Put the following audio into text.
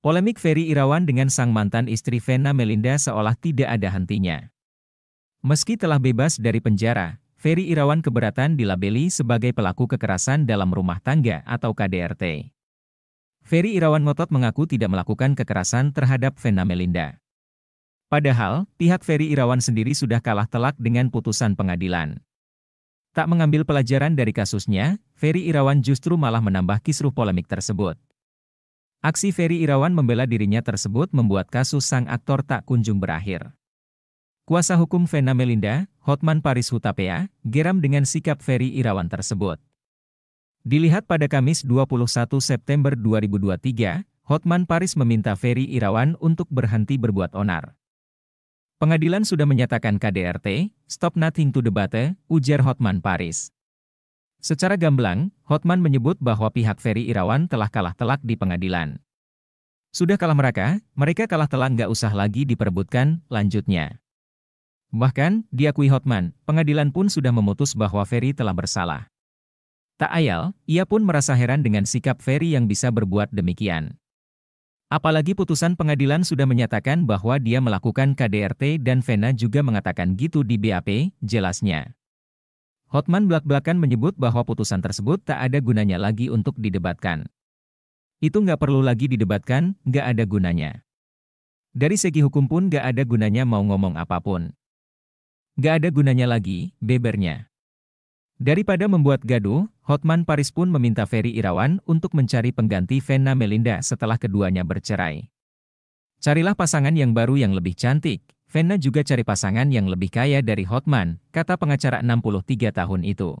Polemik Ferry Irawan dengan sang mantan istri Vena Melinda seolah tidak ada hentinya. Meski telah bebas dari penjara, Ferry Irawan keberatan dilabeli sebagai pelaku kekerasan dalam rumah tangga atau KDRT. Ferry Irawan ngotot mengaku tidak melakukan kekerasan terhadap Vena Melinda. Padahal, pihak Ferry Irawan sendiri sudah kalah telak dengan putusan pengadilan. Tak mengambil pelajaran dari kasusnya, Ferry Irawan justru malah menambah kisruh polemik tersebut. Aksi Ferry Irawan membela dirinya tersebut membuat kasus sang aktor tak kunjung berakhir. Kuasa hukum Vena Melinda, Hotman Paris Hutapea, geram dengan sikap Ferry Irawan tersebut. Dilihat pada Kamis 21 September 2023, Hotman Paris meminta Ferry Irawan untuk berhenti berbuat onar. Pengadilan sudah menyatakan KDRT, stop nothing to debate, ujar Hotman Paris. Secara gamblang, Hotman menyebut bahwa pihak Ferry Irawan telah kalah telak di pengadilan. Sudah kalah mereka, mereka kalah telak nggak usah lagi diperebutkan, lanjutnya. Bahkan, diakui Hotman, pengadilan pun sudah memutus bahwa Ferry telah bersalah. Tak ayal, ia pun merasa heran dengan sikap Ferry yang bisa berbuat demikian. Apalagi putusan pengadilan sudah menyatakan bahwa dia melakukan KDRT dan Vena juga mengatakan gitu di BAP, jelasnya. Hotman belak-belakan menyebut bahwa putusan tersebut tak ada gunanya lagi untuk didebatkan. Itu nggak perlu lagi didebatkan, nggak ada gunanya. Dari segi hukum pun nggak ada gunanya mau ngomong apapun. Nggak ada gunanya lagi, bebernya. Daripada membuat gaduh, Hotman Paris pun meminta Ferry Irawan untuk mencari pengganti Vena Melinda setelah keduanya bercerai. Carilah pasangan yang baru yang lebih cantik, Venna juga cari pasangan yang lebih kaya dari Hotman, kata pengacara 63 tahun itu.